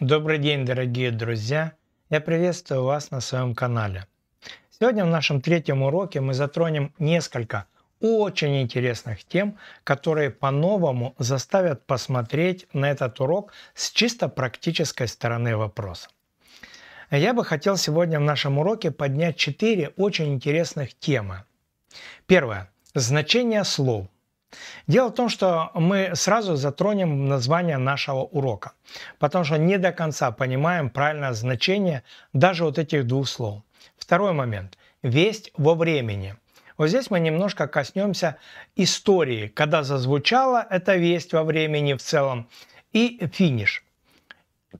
Добрый день, дорогие друзья! Я приветствую вас на своем канале. Сегодня в нашем третьем уроке мы затронем несколько очень интересных тем, которые по-новому заставят посмотреть на этот урок с чисто практической стороны вопроса. Я бы хотел сегодня в нашем уроке поднять четыре очень интересных темы. Первое. Значение слов. Дело в том, что мы сразу затронем название нашего урока, потому что не до конца понимаем правильное значение даже вот этих двух слов. Второй момент. Весть во времени. Вот здесь мы немножко коснемся истории, когда зазвучала эта весть во времени в целом, и финиш.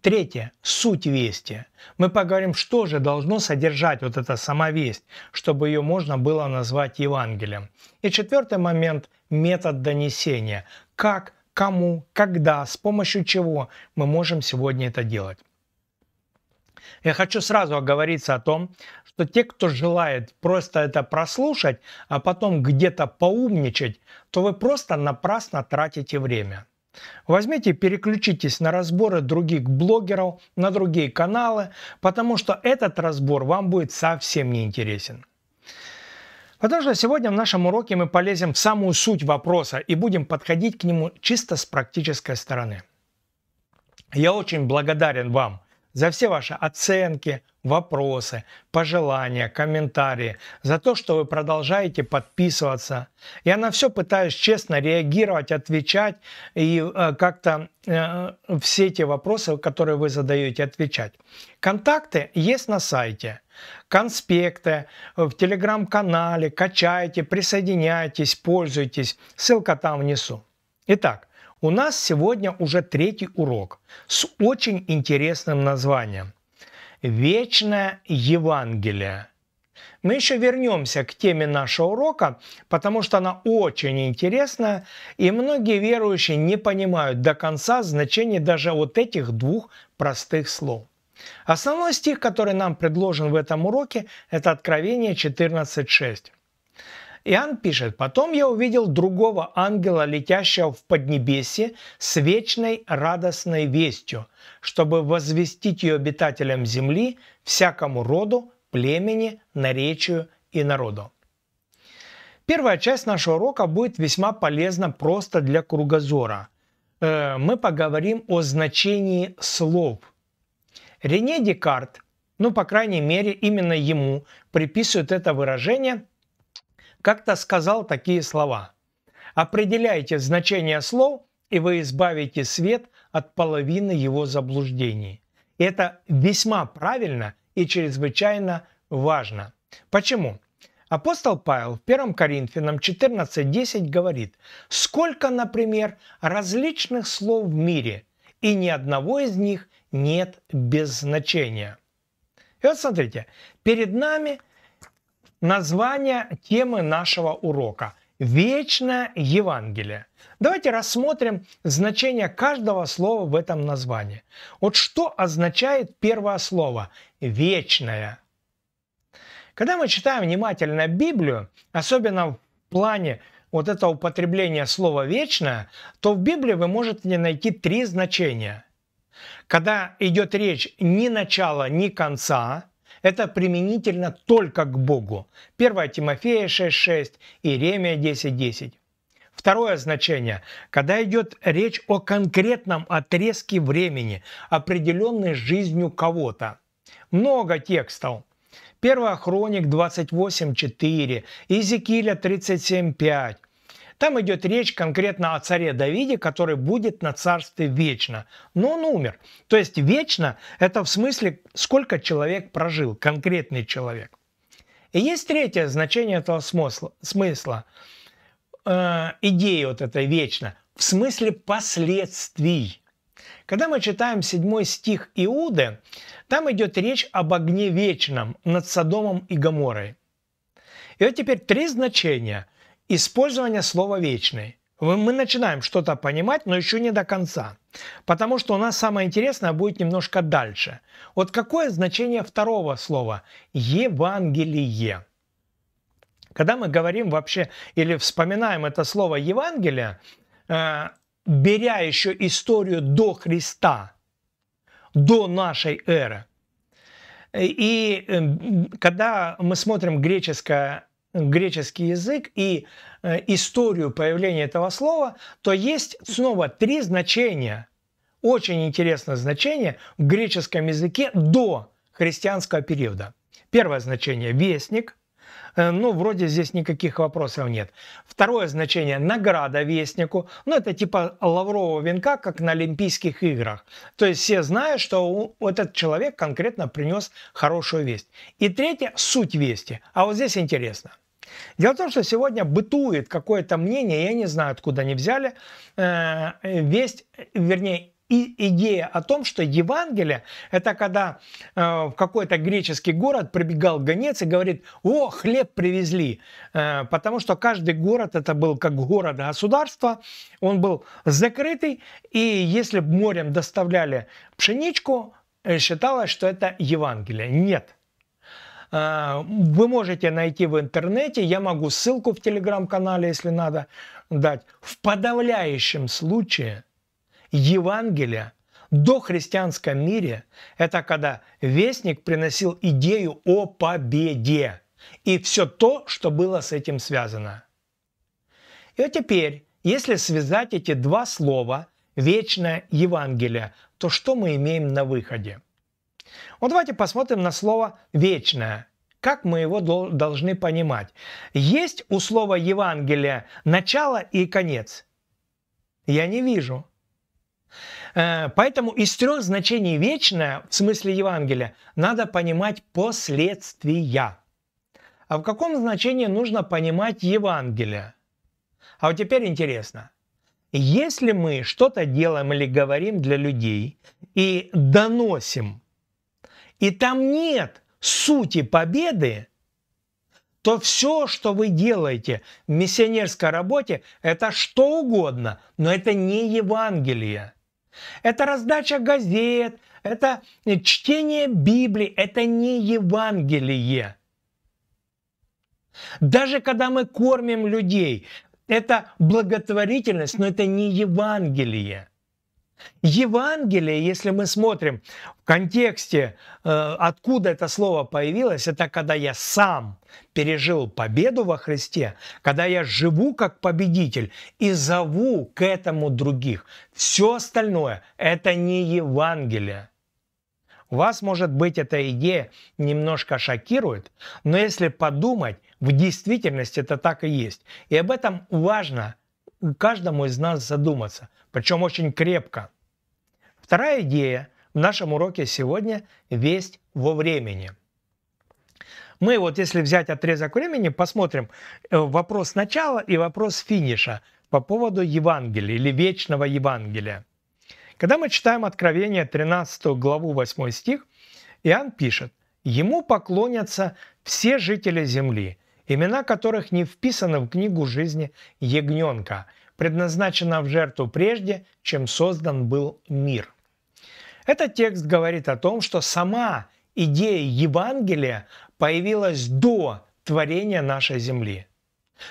Третье – суть вести. Мы поговорим, что же должно содержать вот эта сама весть, чтобы ее можно было назвать Евангелием. И четвертый момент – метод донесения. Как, кому, когда, с помощью чего мы можем сегодня это делать. Я хочу сразу оговориться о том, что те, кто желает просто это прослушать, а потом где-то поумничать, то вы просто напрасно тратите время – Возьмите, переключитесь на разборы других блогеров, на другие каналы, потому что этот разбор вам будет совсем не интересен. Потому что сегодня в нашем уроке мы полезем в самую суть вопроса и будем подходить к нему чисто с практической стороны. Я очень благодарен вам за все ваши оценки, вопросы, пожелания, комментарии, за то, что вы продолжаете подписываться. Я на все пытаюсь честно реагировать, отвечать и э, как-то э, все те вопросы, которые вы задаете, отвечать. Контакты есть на сайте, конспекты в телеграм-канале, качайте, присоединяйтесь, пользуйтесь, ссылка там внизу. Итак, у нас сегодня уже третий урок с очень интересным названием «Вечное Евангелие». Мы еще вернемся к теме нашего урока, потому что она очень интересная, и многие верующие не понимают до конца значения даже вот этих двух простых слов. Основной стих, который нам предложен в этом уроке, это Откровение 14.6. Иоанн пишет, «Потом я увидел другого ангела, летящего в Поднебесье с вечной радостной вестью, чтобы возвестить ее обитателям земли, всякому роду, племени, наречию и народу». Первая часть нашего урока будет весьма полезна просто для кругозора. Э, мы поговорим о значении слов. Рене Декарт – ну, по крайней мере, именно ему приписывают это выражение как-то сказал такие слова. Определяйте значение слов, и вы избавите свет от половины его заблуждений. Это весьма правильно и чрезвычайно важно. Почему? Апостол Павел в 1 Коринфянам 14.10 говорит, сколько, например, различных слов в мире, и ни одного из них нет без значения. И вот смотрите, перед нами – название темы нашего урока – «Вечное Евангелие». Давайте рассмотрим значение каждого слова в этом названии. Вот что означает первое слово «вечное»? Когда мы читаем внимательно Библию, особенно в плане вот это употребление слова «вечное», то в Библии вы можете найти три значения. Когда идет речь ни начала, ни конца, это применительно только к Богу. 1 Тимофея 6.6, Иеремия 10.10. Второе значение, когда идет речь о конкретном отрезке времени, определенной жизнью кого-то. Много текстов. 1 Хроник 28.4, Иезекииля 37.5, там идет речь конкретно о царе Давиде, который будет на царстве вечно. Но он умер. То есть вечно – это в смысле, сколько человек прожил, конкретный человек. И есть третье значение этого смысла, смысла э, идеи вот этой вечно, в смысле последствий. Когда мы читаем седьмой стих Иуды, там идет речь об огне вечном над Содомом и Гоморой. И вот теперь три значения – Использование слова «вечный». Мы начинаем что-то понимать, но еще не до конца. Потому что у нас самое интересное будет немножко дальше. Вот какое значение второго слова «евангелие»? Когда мы говорим вообще или вспоминаем это слово «евангелие», э, беря еще историю до Христа, до нашей эры, и э, когда мы смотрим греческое греческий язык и э, историю появления этого слова, то есть снова три значения. Очень интересное значение в греческом языке до христианского периода. Первое значение – вестник. Э, ну, вроде здесь никаких вопросов нет. Второе значение – награда вестнику. Ну, это типа лаврового венка, как на Олимпийских играх. То есть все знают, что этот человек конкретно принес хорошую весть. И третье – суть вести. А вот здесь интересно – Дело в том, что сегодня бытует какое-то мнение, я не знаю, откуда они взяли, э, весть, вернее, и идея о том, что Евангелие – это когда э, в какой-то греческий город прибегал гонец и говорит, о, хлеб привезли, э, потому что каждый город, это был как город государство, он был закрытый, и если морем доставляли пшеничку, э, считалось, что это Евангелие. Нет, а, вы можете найти в интернете, я могу ссылку в телеграм-канале, если надо, дать. В подавляющем случае Евангелие до христианском мире – это когда вестник приносил идею о победе и все то, что было с этим связано. И вот теперь, если связать эти два слова «вечное Евангелие», то что мы имеем на выходе – вот давайте посмотрим на слово «вечное». Как мы его должны понимать? Есть у слова Евангелия начало и конец? Я не вижу. Э, поэтому из трех значений вечное в смысле Евангелия надо понимать последствия. А в каком значении нужно понимать Евангелие? А вот теперь интересно. Если мы что-то делаем или говорим для людей и доносим и там нет сути победы, то все, что вы делаете в миссионерской работе, это что угодно, но это не Евангелие. Это раздача газет, это чтение Библии, это не Евангелие. Даже когда мы кормим людей, это благотворительность, но это не Евангелие. Евангелие, если мы смотрим в контексте, э, откуда это слово появилось, это когда я сам пережил победу во Христе, когда я живу как победитель и зову к этому других. Все остальное – это не Евангелие. Вас, может быть, эта идея немножко шокирует, но если подумать, в действительности это так и есть. И об этом важно каждому из нас задуматься – причем очень крепко. Вторая идея в нашем уроке сегодня – весть во времени. Мы вот если взять отрезок времени, посмотрим э, вопрос начала и вопрос финиша по поводу Евангелия или вечного Евангелия. Когда мы читаем Откровение 13 главу 8 стих, Иоанн пишет, «Ему поклонятся все жители земли, имена которых не вписаны в книгу жизни ягненка, предназначена в жертву прежде, чем создан был мир. Этот текст говорит о том, что сама идея Евангелия появилась до творения нашей земли.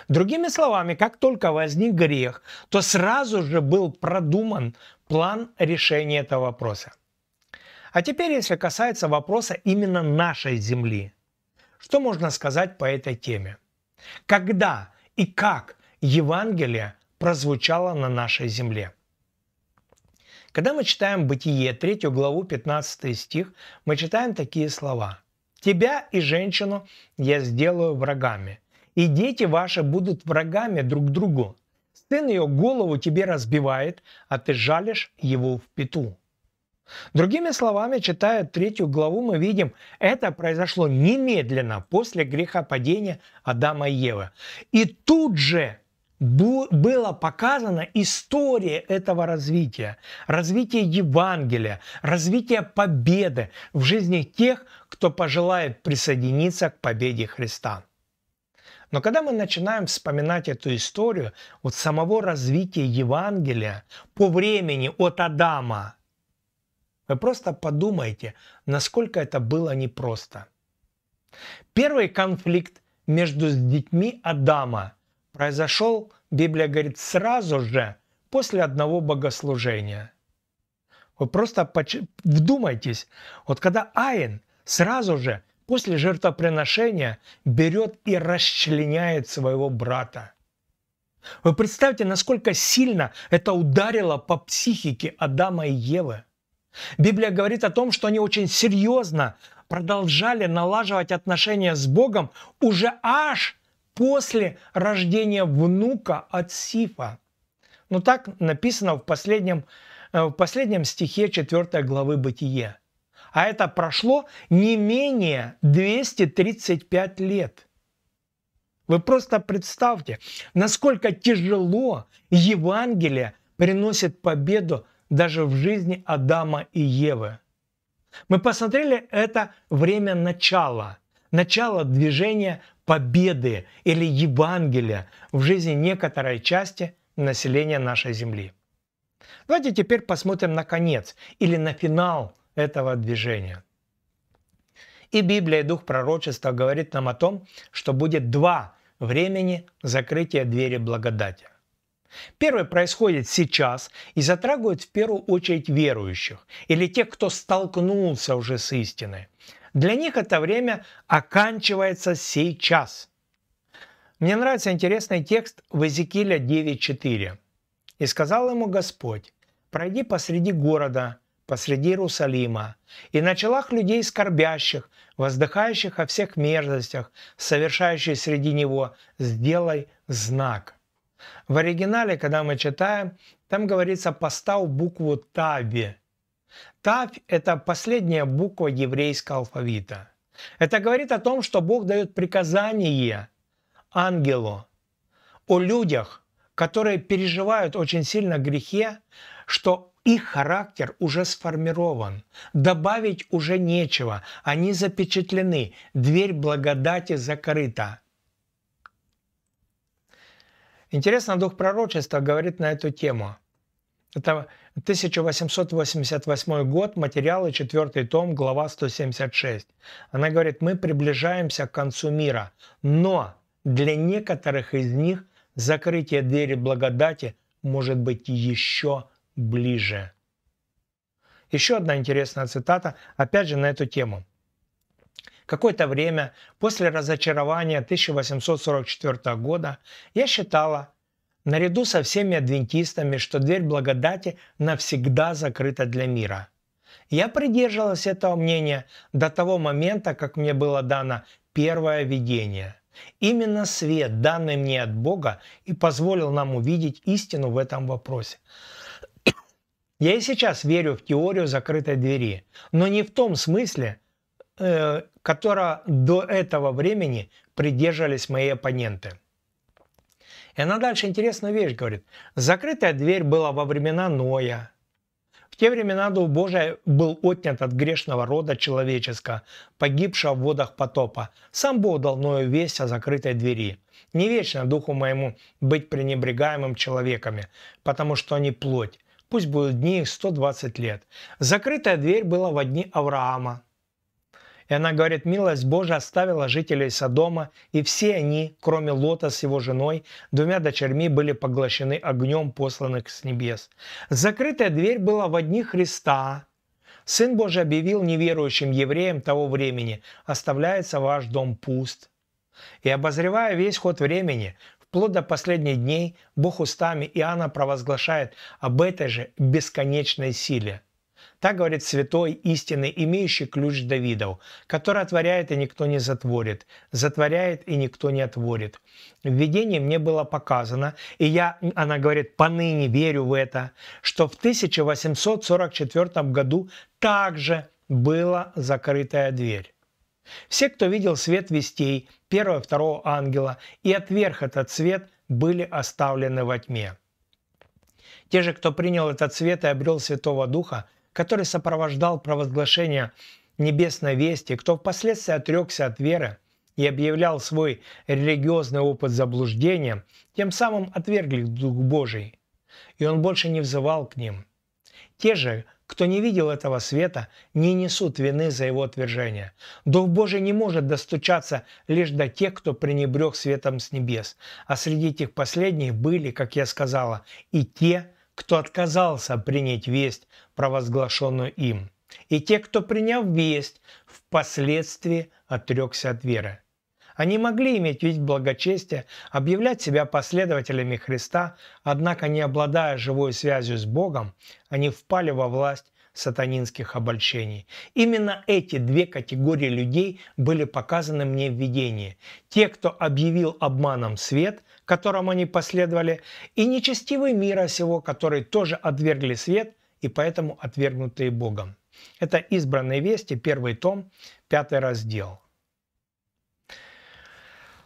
Другими словами, как только возник грех, то сразу же был продуман план решения этого вопроса. А теперь, если касается вопроса именно нашей Земли, что можно сказать по этой теме? Когда и как Евангелие прозвучало на нашей земле. Когда мы читаем Бытие, 3 главу, 15 стих, мы читаем такие слова. «Тебя и женщину я сделаю врагами, и дети ваши будут врагами друг другу. Сын ее голову тебе разбивает, а ты жалишь его в пету». Другими словами, читая третью главу, мы видим, это произошло немедленно после грехопадения Адама и Евы. И тут же была показана история этого развития, развитие Евангелия, развитие победы в жизни тех, кто пожелает присоединиться к победе Христа. Но когда мы начинаем вспоминать эту историю от самого развития Евангелия по времени от Адама, вы просто подумайте, насколько это было непросто. Первый конфликт между детьми Адама – произошел, Библия говорит, сразу же после одного богослужения. Вы просто вдумайтесь, вот когда Аин сразу же после жертвоприношения берет и расчленяет своего брата. Вы представьте, насколько сильно это ударило по психике Адама и Евы. Библия говорит о том, что они очень серьезно продолжали налаживать отношения с Богом уже аж после рождения внука от Сифа. ну, так написано в последнем, э, в последнем стихе 4 главы Бытие. А это прошло не менее 235 лет. Вы просто представьте, насколько тяжело Евангелие приносит победу даже в жизни Адама и Евы. Мы посмотрели это время начала, начало движения победы или Евангелия в жизни некоторой части населения нашей Земли. Давайте теперь посмотрим на конец или на финал этого движения. И Библия, и Дух пророчества говорит нам о том, что будет два времени закрытия двери благодати. Первое происходит сейчас и затрагивает в первую очередь верующих или тех, кто столкнулся уже с истиной. Для них это время оканчивается сейчас. Мне нравится интересный текст в Эзекииля 9.4. «И сказал ему Господь, пройди посреди города, посреди Иерусалима, и на челах людей скорбящих, воздыхающих о всех мерзостях, совершающих среди него, сделай знак». В оригинале, когда мы читаем, там говорится «постав букву Таби», Тав – это последняя буква еврейского алфавита. Это говорит о том, что Бог дает приказание ангелу о людях, которые переживают очень сильно грехе, что их характер уже сформирован, добавить уже нечего, они запечатлены, дверь благодати закрыта. Интересно, дух пророчества говорит на эту тему – это 1888 год, материалы, 4 том, глава 176. Она говорит, мы приближаемся к концу мира, но для некоторых из них закрытие двери благодати может быть еще ближе. Еще одна интересная цитата, опять же на эту тему. Какое-то время после разочарования 1844 года я считала, наряду со всеми адвентистами, что дверь благодати навсегда закрыта для мира. Я придерживалась этого мнения до того момента, как мне было дано первое видение. Именно свет, данный мне от Бога, и позволил нам увидеть истину в этом вопросе. Я и сейчас верю в теорию закрытой двери, но не в том смысле, э, которого до этого времени придерживались мои оппоненты – и она дальше интересную вещь говорит. Закрытая дверь была во времена Ноя. В те времена Дух Божий был отнят от грешного рода человеческого, погибшего в водах потопа. Сам Бог дал Ною весть о закрытой двери. Не вечно Духу моему быть пренебрегаемым человеками, потому что они плоть. Пусть будут дни их 120 лет. Закрытая дверь была во дни Авраама, и она говорит, милость Божия оставила жителей Содома, и все они, кроме Лота с его женой, двумя дочерьми были поглощены огнем, посланных с небес. Закрытая дверь была в одни Христа. Сын Божий объявил неверующим евреям того времени, оставляется ваш дом пуст. И обозревая весь ход времени, вплоть до последних дней, Бог устами Иоанна провозглашает об этой же бесконечной силе – так говорит святой истины, имеющий ключ Давидов, который отворяет и никто не затворит, затворяет и никто не отворит. В видении мне было показано, и я, она говорит, поныне верю в это, что в 1844 году также была закрытая дверь. Все, кто видел свет вестей первого и второго ангела и отверг этот свет, были оставлены во тьме. Те же, кто принял этот свет и обрел Святого Духа – который сопровождал провозглашение небесной вести, кто впоследствии отрекся от веры и объявлял свой религиозный опыт заблуждением, тем самым отвергли Дух Божий, и он больше не взывал к ним. Те же, кто не видел этого света, не несут вины за его отвержение. Дух Божий не может достучаться лишь до тех, кто пренебрег светом с небес. А среди этих последних были, как я сказала, и те, кто отказался принять весть, провозглашенную им, и те, кто, приняв весть, впоследствии отрекся от веры. Они могли иметь вид благочестия, объявлять себя последователями Христа, однако, не обладая живой связью с Богом, они впали во власть сатанинских обольщений. Именно эти две категории людей были показаны мне в видении. Те, кто объявил обманом свет, которому они последовали, и нечестивый мира сего, который тоже отвергли свет и поэтому отвергнутые Богом. Это «Избранные вести», первый том, пятый раздел.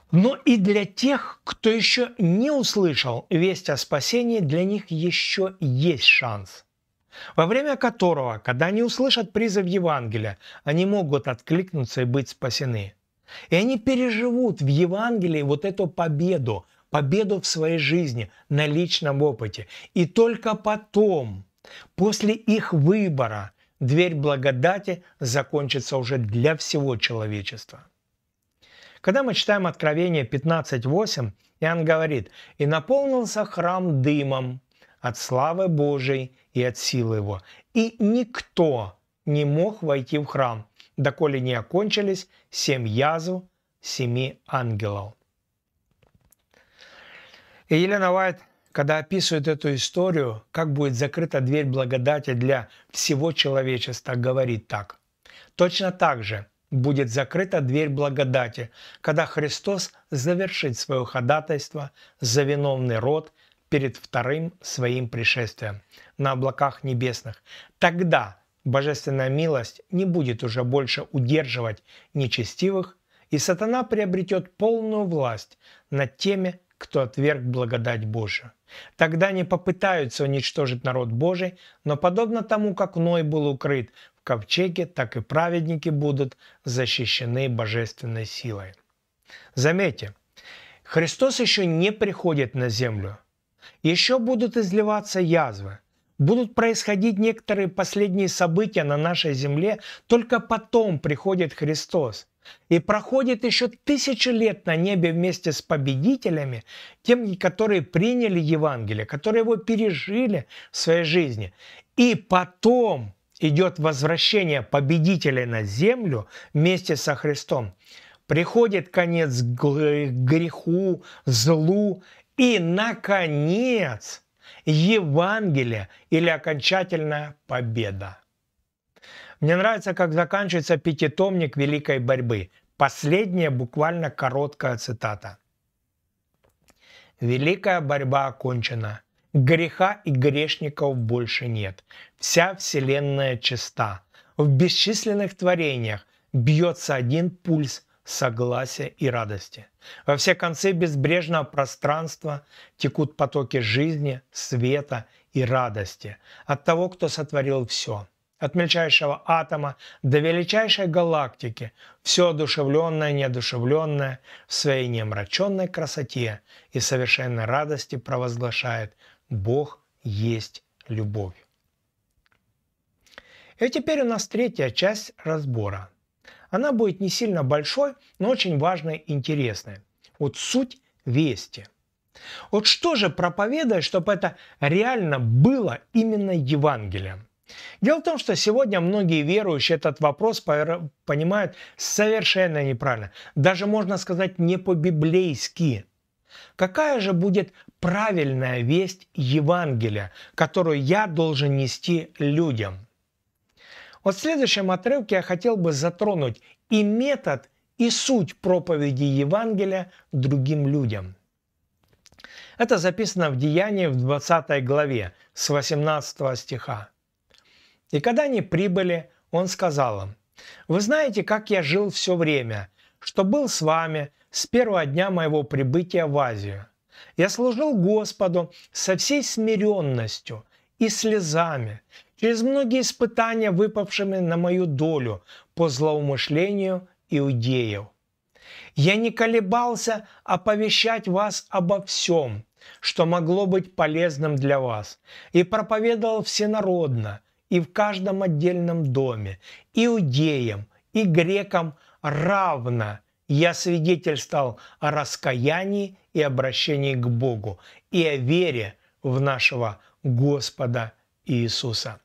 Но и для тех, кто еще не услышал весть о спасении, для них еще есть шанс – во время которого, когда они услышат призыв Евангелия, они могут откликнуться и быть спасены. И они переживут в Евангелии вот эту победу, победу в своей жизни, на личном опыте. И только потом, после их выбора, дверь благодати закончится уже для всего человечества. Когда мы читаем Откровение 15.8, Иоанн говорит, «И наполнился храм дымом, от славы Божией и от силы его. И никто не мог войти в храм, доколе не окончились семь язв семи ангелов. И Елена Вайт, когда описывает эту историю, как будет закрыта дверь благодати для всего человечества, говорит так. Точно так же будет закрыта дверь благодати, когда Христос завершит свое ходатайство за виновный род перед вторым своим пришествием на облаках небесных. Тогда божественная милость не будет уже больше удерживать нечестивых, и сатана приобретет полную власть над теми, кто отверг благодать Божию. Тогда не попытаются уничтожить народ Божий, но подобно тому, как Ной был укрыт в ковчеге, так и праведники будут защищены божественной силой. Заметьте, Христос еще не приходит на землю – еще будут изливаться язвы. Будут происходить некоторые последние события на нашей земле, только потом приходит Христос. И проходит еще тысячи лет на небе вместе с победителями, теми, которые приняли Евангелие, которые его пережили в своей жизни. И потом идет возвращение победителей на землю вместе со Христом. Приходит конец греху, злу и, наконец, Евангелие или окончательная победа. Мне нравится, как заканчивается пятитомник великой борьбы. Последняя буквально короткая цитата. «Великая борьба окончена. Греха и грешников больше нет. Вся вселенная чиста. В бесчисленных творениях бьется один пульс согласия и радости. Во все концы безбрежного пространства текут потоки жизни, света и радости от того, кто сотворил все. От мельчайшего атома до величайшей галактики, все одушевленное, и неодушевленное в своей неомраченной красоте и совершенной радости провозглашает «Бог есть любовь». И теперь у нас третья часть разбора – она будет не сильно большой, но очень важная и интересная. Вот суть вести. Вот что же проповедовать, чтобы это реально было именно Евангелием? Дело в том, что сегодня многие верующие этот вопрос понимают совершенно неправильно. Даже можно сказать не по-библейски. Какая же будет правильная весть Евангелия, которую я должен нести людям? Вот в следующем отрывке я хотел бы затронуть и метод, и суть проповеди Евангелия другим людям. Это записано в Деянии в 20 главе с 18 стиха. «И когда они прибыли, он сказал им, «Вы знаете, как я жил все время, что был с вами с первого дня моего прибытия в Азию. Я служил Господу со всей смиренностью и слезами, через многие испытания, выпавшими на мою долю по злоумышлению иудеев. Я не колебался оповещать вас обо всем, что могло быть полезным для вас, и проповедовал всенародно и в каждом отдельном доме, иудеям и грекам равно я свидетельствовал о раскаянии и обращении к Богу и о вере в нашего Господа Иисуса.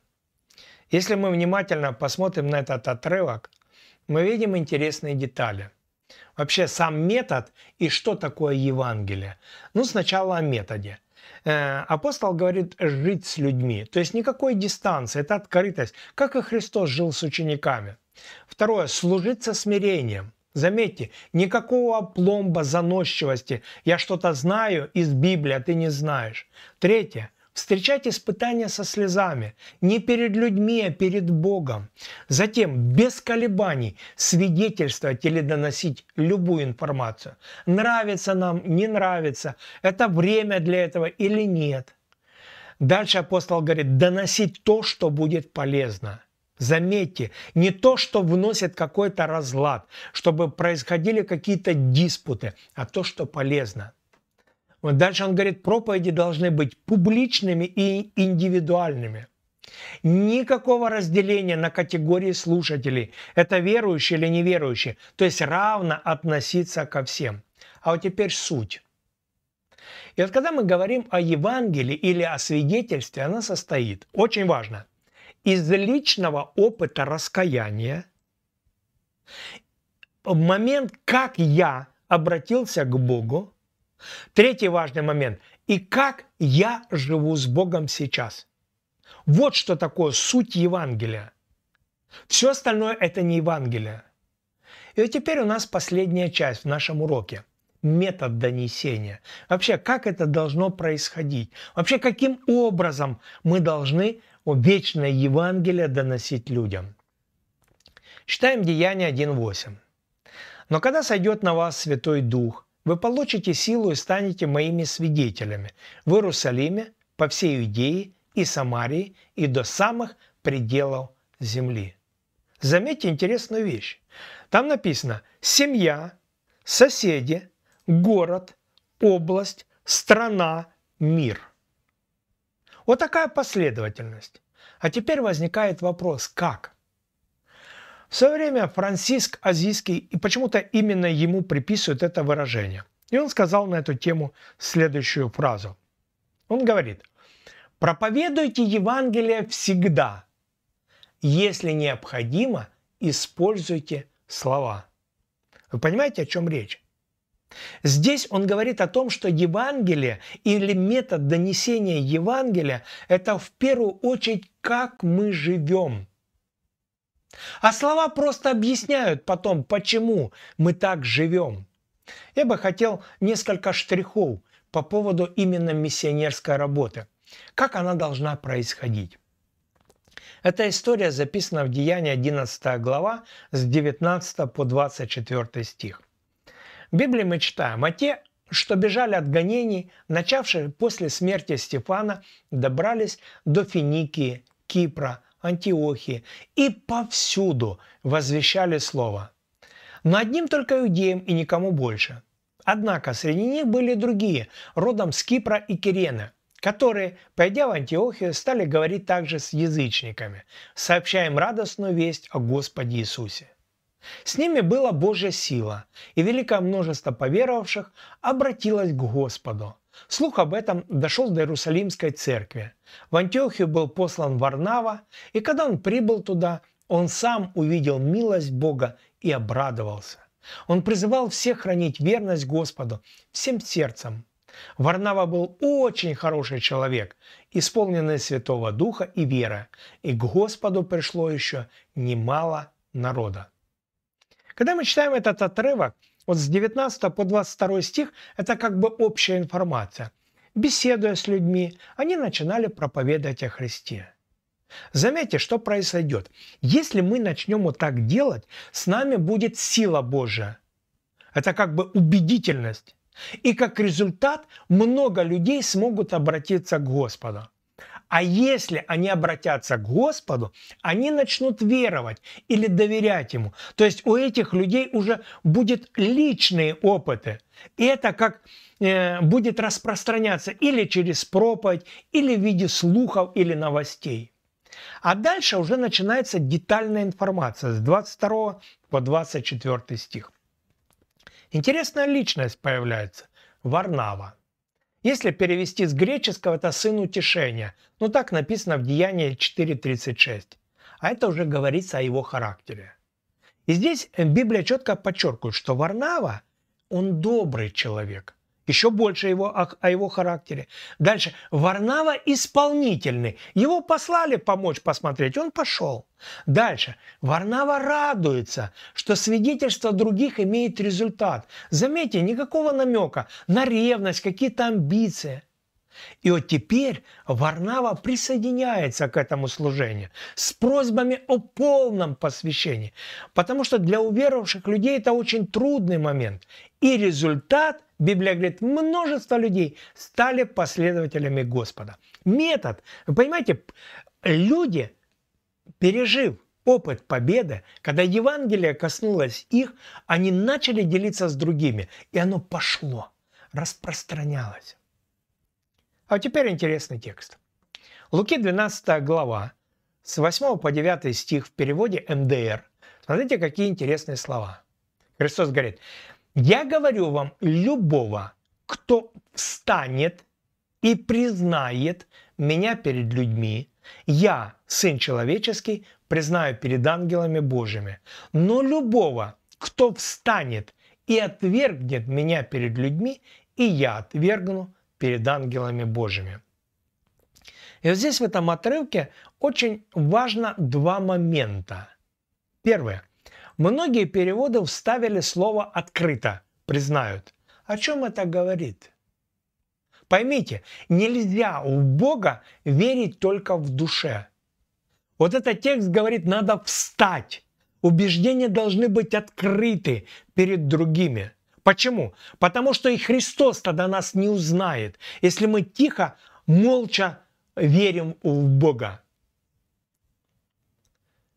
Если мы внимательно посмотрим на этот отрывок, мы видим интересные детали. Вообще сам метод и что такое Евангелие. Ну, сначала о методе. Э, апостол говорит жить с людьми, то есть никакой дистанции, это открытость, как и Христос жил с учениками. Второе, служить со смирением. Заметьте, никакого пломба заносчивости. Я что-то знаю из Библии, а ты не знаешь. Третье. Встречать испытания со слезами, не перед людьми, а перед Богом. Затем, без колебаний, свидетельствовать или доносить любую информацию. Нравится нам, не нравится, это время для этого или нет. Дальше апостол говорит, доносить то, что будет полезно. Заметьте, не то, что вносит какой-то разлад, чтобы происходили какие-то диспуты, а то, что полезно – дальше он говорит, проповеди должны быть публичными и индивидуальными. Никакого разделения на категории слушателей. Это верующие или неверующие. То есть равно относиться ко всем. А вот теперь суть. И вот когда мы говорим о Евангелии или о свидетельстве, она состоит, очень важно, из личного опыта раскаяния, в момент, как я обратился к Богу, Третий важный момент. И как я живу с Богом сейчас? Вот что такое суть Евангелия. Все остальное это не Евангелие. И вот теперь у нас последняя часть в нашем уроке. Метод донесения. Вообще, как это должно происходить? Вообще, каким образом мы должны вечное Евангелие доносить людям? Читаем Деяние 1.8. «Но когда сойдет на вас Святой Дух, вы получите силу и станете моими свидетелями в Иерусалиме, по всей Иудее и Самарии и до самых пределов земли. Заметьте интересную вещь. Там написано «семья», «соседи», «город», «область», «страна», «мир». Вот такая последовательность. А теперь возникает вопрос «как?». В свое время Франциск Азийский, и почему-то именно ему приписывают это выражение. И он сказал на эту тему следующую фразу. Он говорит, проповедуйте Евангелие всегда. Если необходимо, используйте слова. Вы понимаете, о чем речь? Здесь он говорит о том, что Евангелие или метод донесения Евангелия – это в первую очередь, как мы живем – а слова просто объясняют потом, почему мы так живем. Я бы хотел несколько штрихов по поводу именно миссионерской работы. Как она должна происходить? Эта история записана в Деянии 11 глава с 19 по 24 стих. В Библии мы читаем, а те, что бежали от гонений, начавшие после смерти Стефана, добрались до Финикии, Кипра, Антиохии и повсюду возвещали слово. Но одним только иудеям и никому больше. Однако среди них были другие, родом с Кипра и Кирена, которые, пойдя в Антиохию, стали говорить также с язычниками, сообщая им радостную весть о Господе Иисусе. С ними была Божья сила, и великое множество поверовавших обратилось к Господу. Слух об этом дошел до Иерусалимской церкви. В Антиохию был послан Варнава, и когда он прибыл туда, он сам увидел милость Бога и обрадовался. Он призывал всех хранить верность Господу всем сердцем. Варнава был очень хороший человек, исполненный Святого Духа и веры, и к Господу пришло еще немало народа. Когда мы читаем этот отрывок, вот с 19 по 22 стих, это как бы общая информация. Беседуя с людьми, они начинали проповедовать о Христе. Заметьте, что произойдет. Если мы начнем вот так делать, с нами будет сила Божия. Это как бы убедительность. И как результат много людей смогут обратиться к Господу. А если они обратятся к Господу, они начнут веровать или доверять Ему. То есть у этих людей уже будет личные опыты. И это как э, будет распространяться или через проповедь, или в виде слухов или новостей. А дальше уже начинается детальная информация с 22 по 24 стих. Интересная личность появляется – Варнава. Если перевести с греческого, это «сын утешения». но ну, так написано в Деянии 4.36. А это уже говорится о его характере. И здесь Библия четко подчеркивает, что Варнава, он добрый человек – еще больше его, о, о его характере. Дальше. Варнава исполнительный. Его послали помочь посмотреть, он пошел. Дальше. Варнава радуется, что свидетельство других имеет результат. Заметьте, никакого намека на ревность, какие-то амбиции – и вот теперь Варнава присоединяется к этому служению с просьбами о полном посвящении, потому что для уверовавших людей это очень трудный момент. И результат, Библия говорит, множество людей стали последователями Господа. Метод, вы понимаете, люди, пережив опыт победы, когда Евангелие коснулось их, они начали делиться с другими, и оно пошло, распространялось. А теперь интересный текст. Луки 12 глава, с 8 по 9 стих в переводе МДР. Смотрите, какие интересные слова. Христос говорит, «Я говорю вам, любого, кто встанет и признает меня перед людьми, я, Сын Человеческий, признаю перед ангелами Божьими. Но любого, кто встанет и отвергнет меня перед людьми, и я отвергну перед ангелами Божьими. И вот здесь в этом отрывке очень важно два момента. Первое. Многие переводы вставили слово «открыто», признают. О чем это говорит? Поймите, нельзя у Бога верить только в душе. Вот этот текст говорит, надо встать. Убеждения должны быть открыты перед другими – Почему? Потому что и Христос тогда нас не узнает, если мы тихо, молча верим в Бога.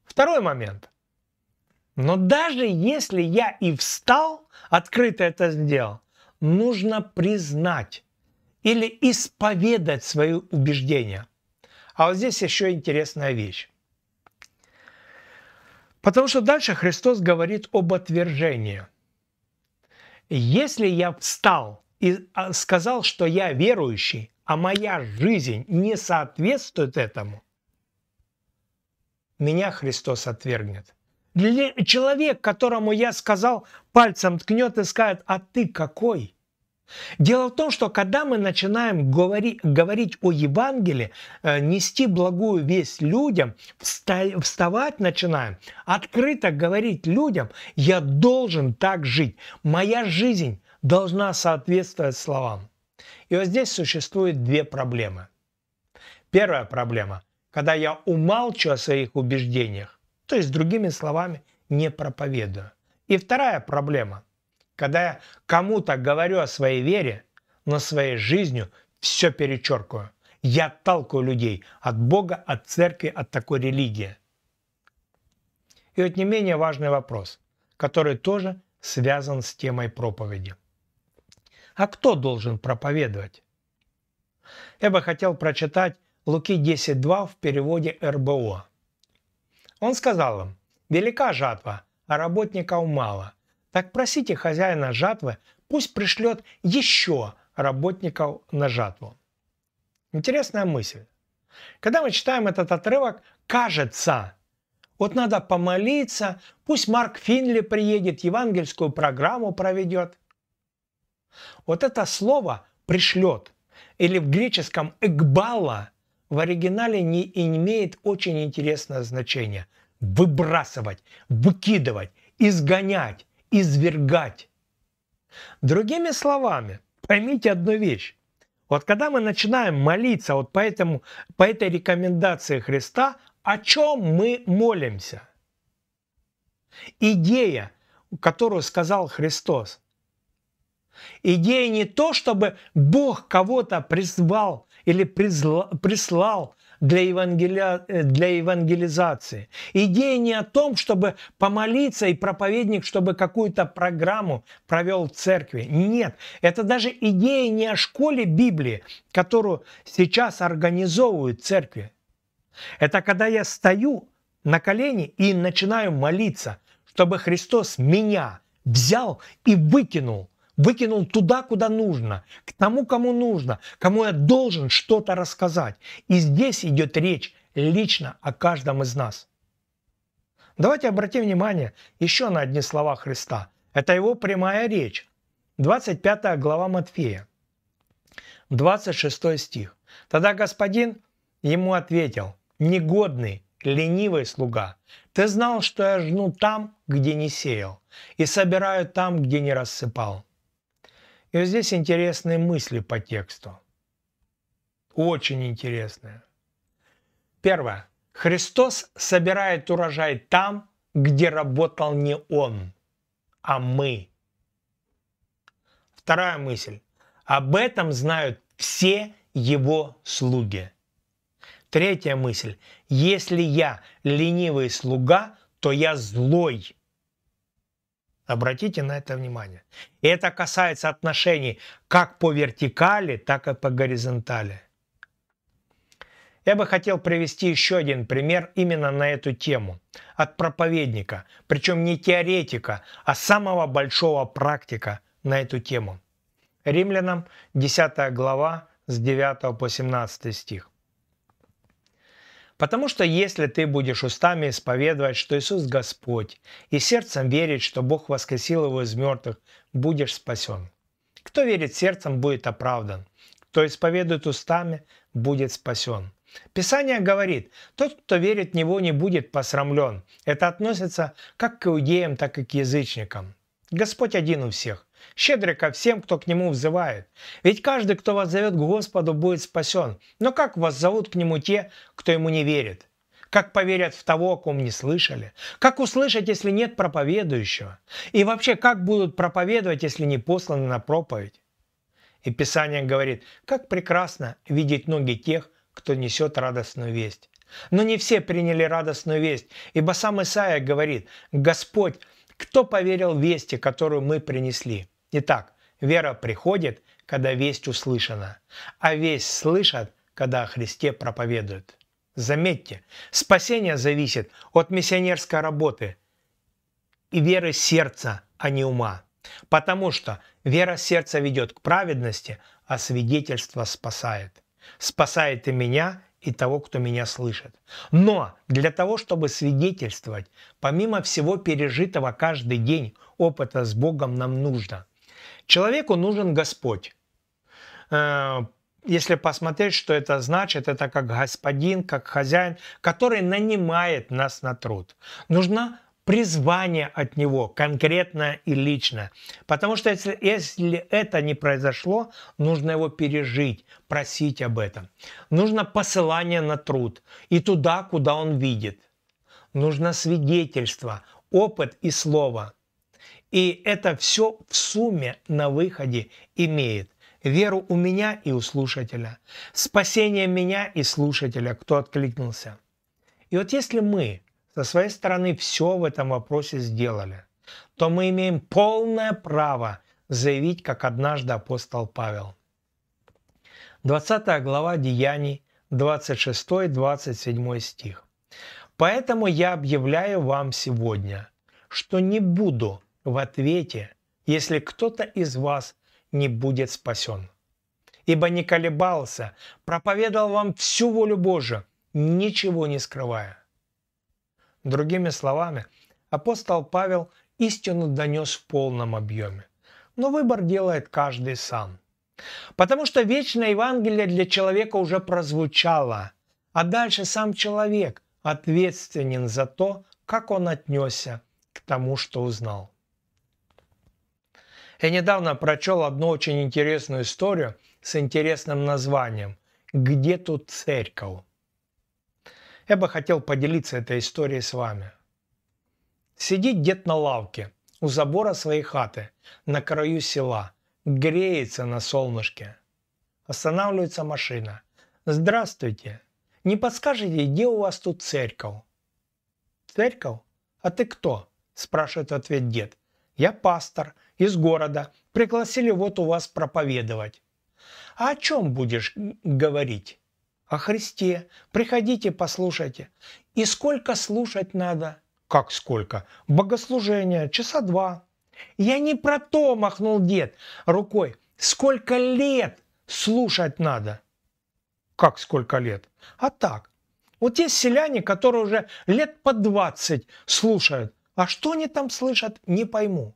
Второй момент. Но даже если я и встал, открыто это сделал, нужно признать или исповедать свои убеждения. А вот здесь еще интересная вещь. Потому что дальше Христос говорит об отвержении – если я встал и а, сказал, что я верующий, а моя жизнь не соответствует этому, меня Христос отвергнет. Человек, которому я сказал, пальцем ткнет и скажет, а ты какой? Дело в том, что когда мы начинаем говори, говорить о Евангелии, э, нести благую весть людям, вста, вставать начинаем, открыто говорить людям, я должен так жить, моя жизнь должна соответствовать словам. И вот здесь существует две проблемы. Первая проблема, когда я умалчу о своих убеждениях, то есть другими словами, не проповедую. И вторая проблема, когда я кому-то говорю о своей вере, но своей жизнью все перечеркиваю. Я толкаю людей от Бога, от церкви, от такой религии. И вот не менее важный вопрос, который тоже связан с темой проповеди. А кто должен проповедовать? Я бы хотел прочитать Луки 10.2 в переводе РБО. Он сказал им, «Велика жатва, а работников мало. Так просите хозяина жатвы, пусть пришлет еще работников на жатву. Интересная мысль. Когда мы читаем этот отрывок, кажется, вот надо помолиться, пусть Марк Финли приедет, евангельскую программу проведет. Вот это слово «пришлет» или в греческом «экбала» в оригинале не имеет очень интересное значение. Выбрасывать, выкидывать, изгонять, извергать. Другими словами, поймите одну вещь. Вот когда мы начинаем молиться вот по, этому, по этой рекомендации Христа, о чем мы молимся? Идея, которую сказал Христос. Идея не то, чтобы Бог кого-то призвал или призла, прислал для, евангеля... Э, для евангелизации. Идея не о том, чтобы помолиться и проповедник, чтобы какую-то программу провел в церкви. Нет, это даже идея не о школе Библии, которую сейчас организовывают церкви. Это когда я стою на колени и начинаю молиться, чтобы Христос меня взял и выкинул – выкинул туда, куда нужно, к тому, кому нужно, кому я должен что-то рассказать. И здесь идет речь лично о каждом из нас. Давайте обратим внимание еще на одни слова Христа. Это его прямая речь. 25 глава Матфея, 26 стих. Тогда господин ему ответил, негодный, ленивый слуга, ты знал, что я жну там, где не сеял, и собираю там, где не рассыпал. И вот здесь интересные мысли по тексту. Очень интересные. Первое. Христос собирает урожай там, где работал не Он, а мы. Вторая мысль. Об этом знают все его слуги. Третья мысль. Если я ленивый слуга, то я злой Обратите на это внимание. И это касается отношений как по вертикали, так и по горизонтали. Я бы хотел привести еще один пример именно на эту тему. От проповедника, причем не теоретика, а самого большого практика на эту тему. Римлянам 10 глава с 9 по 17 стих. Потому что если ты будешь устами исповедовать, что Иисус Господь, и сердцем верить, что Бог воскресил его из мертвых, будешь спасен. Кто верит сердцем, будет оправдан. Кто исповедует устами, будет спасен. Писание говорит, тот, кто верит в Него, не будет посрамлен. Это относится как к иудеям, так и к язычникам. Господь один у всех щедрый ко всем, кто к Нему взывает. Ведь каждый, кто вас зовет к Господу, будет спасен. Но как вас зовут к Нему те, кто Ему не верит? Как поверят в того, о ком не слышали? Как услышать, если нет проповедующего? И вообще, как будут проповедовать, если не посланы на проповедь? И Писание говорит, как прекрасно видеть ноги тех, кто несет радостную весть. Но не все приняли радостную весть, ибо сам Исаия говорит, «Господь, кто поверил вести, которую мы принесли?» Итак, вера приходит, когда весть услышана, а весть слышат, когда о Христе проповедуют. Заметьте, спасение зависит от миссионерской работы и веры сердца, а не ума. Потому что вера сердца ведет к праведности, а свидетельство спасает. Спасает и меня, и того, кто меня слышит. Но для того, чтобы свидетельствовать, помимо всего пережитого каждый день опыта с Богом нам нужно – Человеку нужен Господь. Э, если посмотреть, что это значит, это как господин, как хозяин, который нанимает нас на труд. Нужно призвание от него, конкретное и личное, Потому что если, если это не произошло, нужно его пережить, просить об этом. Нужно посылание на труд и туда, куда он видит. Нужно свидетельство, опыт и слово – и это все в сумме на выходе имеет веру у меня и у слушателя, спасение меня и слушателя, кто откликнулся. И вот если мы со своей стороны все в этом вопросе сделали, то мы имеем полное право заявить, как однажды апостол Павел. 20 глава Деяний, 26-27 стих. «Поэтому я объявляю вам сегодня, что не буду в ответе, если кто-то из вас не будет спасен. Ибо не колебался, проповедовал вам всю волю Божию, ничего не скрывая. Другими словами, апостол Павел истину донес в полном объеме. Но выбор делает каждый сам. Потому что вечное Евангелие для человека уже прозвучало, а дальше сам человек ответственен за то, как он отнесся к тому, что узнал. Я недавно прочел одну очень интересную историю с интересным названием «Где тут церковь?». Я бы хотел поделиться этой историей с вами. Сидит дед на лавке у забора своей хаты на краю села, греется на солнышке. Останавливается машина. «Здравствуйте! Не подскажете, где у вас тут церковь?» «Церковь? А ты кто?» – спрашивает в ответ дед. «Я пастор, из города, пригласили вот у вас проповедовать. А о чем будешь говорить? О Христе. Приходите, послушайте. И сколько слушать надо? Как сколько? Богослужение, часа два. Я не про то махнул дед рукой. Сколько лет слушать надо? Как сколько лет? А так. Вот есть селяне, которые уже лет по 20 слушают. А что они там слышат, не пойму.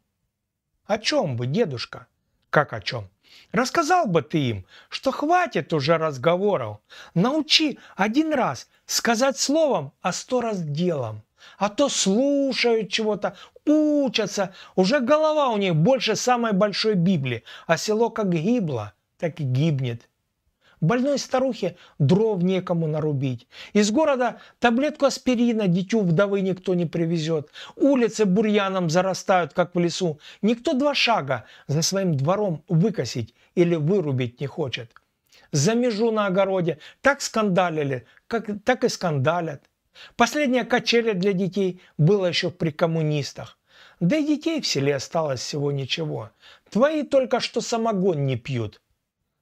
«О чем бы дедушка?» «Как о чем?» «Рассказал бы ты им, что хватит уже разговоров. Научи один раз сказать словом, а сто раз делом. А то слушают чего-то, учатся. Уже голова у них больше самой большой Библии, а село как гибло, так и гибнет. Больной старухе дров некому нарубить. Из города таблетку аспирина дитю вдовы никто не привезет. Улицы бурьяном зарастают, как в лесу. Никто два шага за своим двором выкосить или вырубить не хочет. За межу на огороде так скандалили, как, так и скандалят. Последняя качеля для детей была еще при коммунистах. Да и детей в селе осталось всего ничего. Твои только что самогон не пьют.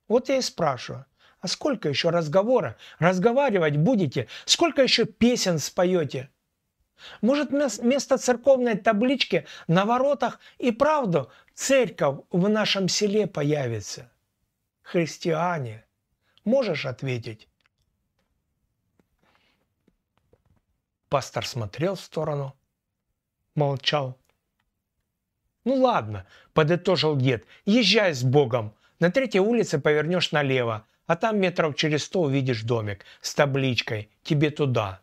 Вот я и спрашиваю, а сколько еще разговора? Разговаривать будете? Сколько еще песен споете? Может, вместо церковной таблички на воротах и правду церковь в нашем селе появится? Христиане, можешь ответить? Пастор смотрел в сторону, молчал. «Ну ладно», – подытожил дед, – «езжай с Богом. На третьей улице повернешь налево а там метров через сто увидишь домик с табличкой «Тебе туда».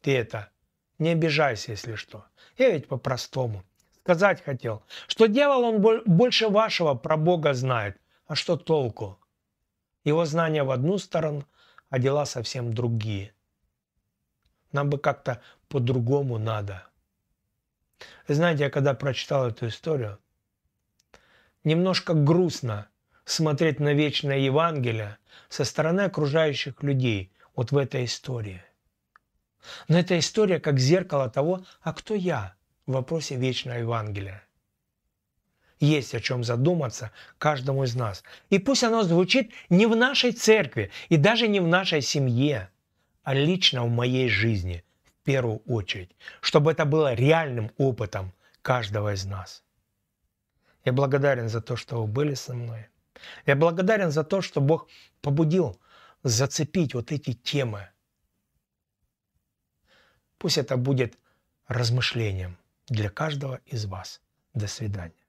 Ты это, не обижайся, если что. Я ведь по-простому. Сказать хотел, что дьявол он больше вашего про Бога знает. А что толку? Его знания в одну сторону, а дела совсем другие. Нам бы как-то по-другому надо. Знаете, я когда прочитал эту историю, немножко грустно – смотреть на вечное Евангелие со стороны окружающих людей вот в этой истории. Но эта история как зеркало того, а кто я в вопросе вечного Евангелия. Есть о чем задуматься каждому из нас. И пусть оно звучит не в нашей церкви и даже не в нашей семье, а лично в моей жизни в первую очередь, чтобы это было реальным опытом каждого из нас. Я благодарен за то, что вы были со мной. Я благодарен за то, что Бог побудил зацепить вот эти темы. Пусть это будет размышлением для каждого из вас. До свидания.